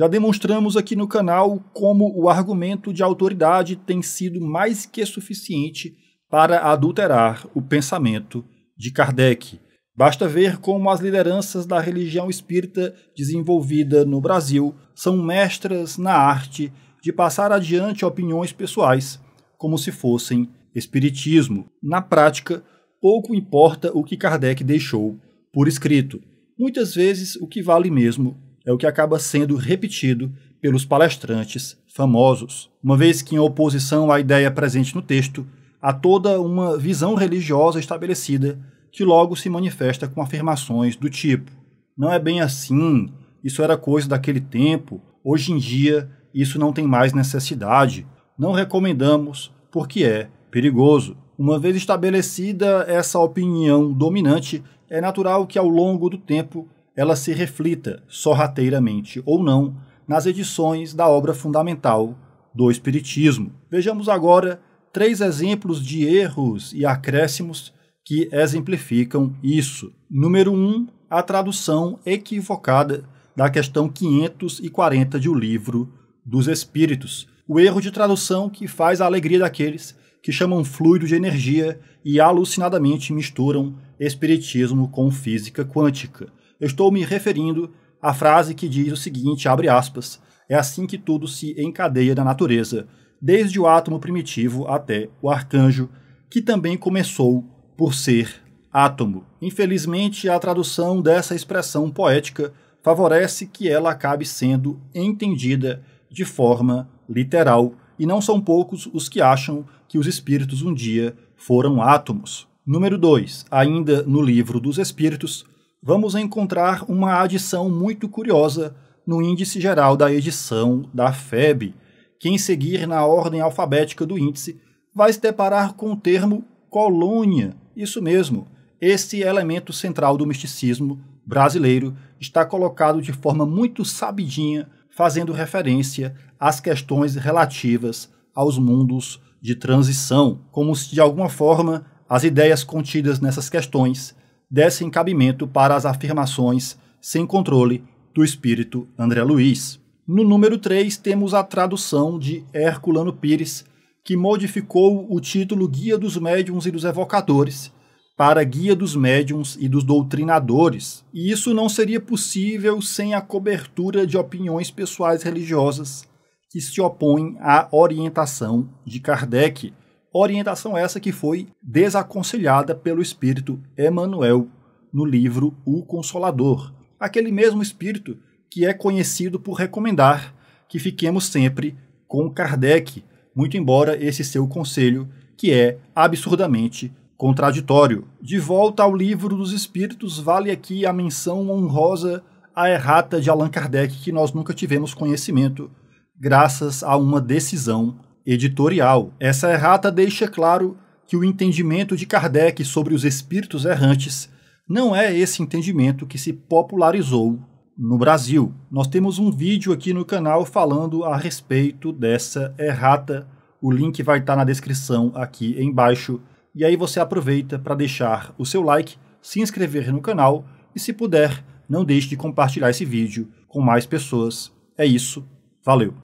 Já demonstramos aqui no canal como o argumento de autoridade tem sido mais que suficiente para adulterar o pensamento de Kardec. Basta ver como as lideranças da religião espírita desenvolvida no Brasil são mestras na arte de passar adiante opiniões pessoais como se fossem espiritismo. Na prática, pouco importa o que Kardec deixou por escrito. Muitas vezes, o que vale mesmo é o que acaba sendo repetido pelos palestrantes famosos, uma vez que, em oposição à ideia presente no texto, há toda uma visão religiosa estabelecida que logo se manifesta com afirmações do tipo: não é bem assim, isso era coisa daquele tempo, hoje em dia isso não tem mais necessidade, não recomendamos porque é perigoso. Uma vez estabelecida essa opinião dominante, é natural que ao longo do tempo ela se reflita, sorrateiramente ou não, nas edições da obra fundamental do Espiritismo. Vejamos agora três exemplos de erros e acréscimos que exemplificam isso. Número 1, um, a tradução equivocada da questão 540 de O Livro dos Espíritos. O erro de tradução que faz a alegria daqueles que chamam fluido de energia e alucinadamente misturam espiritismo com física quântica eu estou me referindo à frase que diz o seguinte, abre aspas, é assim que tudo se encadeia na natureza, desde o átomo primitivo até o arcanjo, que também começou por ser átomo. Infelizmente, a tradução dessa expressão poética favorece que ela acabe sendo entendida de forma literal, e não são poucos os que acham que os espíritos um dia foram átomos. Número 2. Ainda no livro dos Espíritos, vamos encontrar uma adição muito curiosa no Índice Geral da Edição da FEB. Quem seguir na ordem alfabética do índice vai se deparar com o termo colônia. Isso mesmo, esse elemento central do misticismo brasileiro está colocado de forma muito sabidinha, fazendo referência às questões relativas aos mundos de transição, como se de alguma forma as ideias contidas nessas questões dessem cabimento para as afirmações sem controle do espírito André Luiz. No número 3, temos a tradução de Herculano Pires, que modificou o título Guia dos Médiuns e dos Evocadores para Guia dos Médiuns e dos Doutrinadores. E isso não seria possível sem a cobertura de opiniões pessoais religiosas que se opõem à orientação de Kardec orientação essa que foi desaconselhada pelo espírito Emmanuel no livro O Consolador, aquele mesmo espírito que é conhecido por recomendar que fiquemos sempre com Kardec, muito embora esse seu conselho, que é absurdamente contraditório. De volta ao livro dos espíritos, vale aqui a menção honrosa à errata de Allan Kardec, que nós nunca tivemos conhecimento, graças a uma decisão editorial. Essa errata deixa claro que o entendimento de Kardec sobre os espíritos errantes não é esse entendimento que se popularizou no Brasil. Nós temos um vídeo aqui no canal falando a respeito dessa errata. O link vai estar na descrição aqui embaixo. E aí você aproveita para deixar o seu like, se inscrever no canal e, se puder, não deixe de compartilhar esse vídeo com mais pessoas. É isso. Valeu!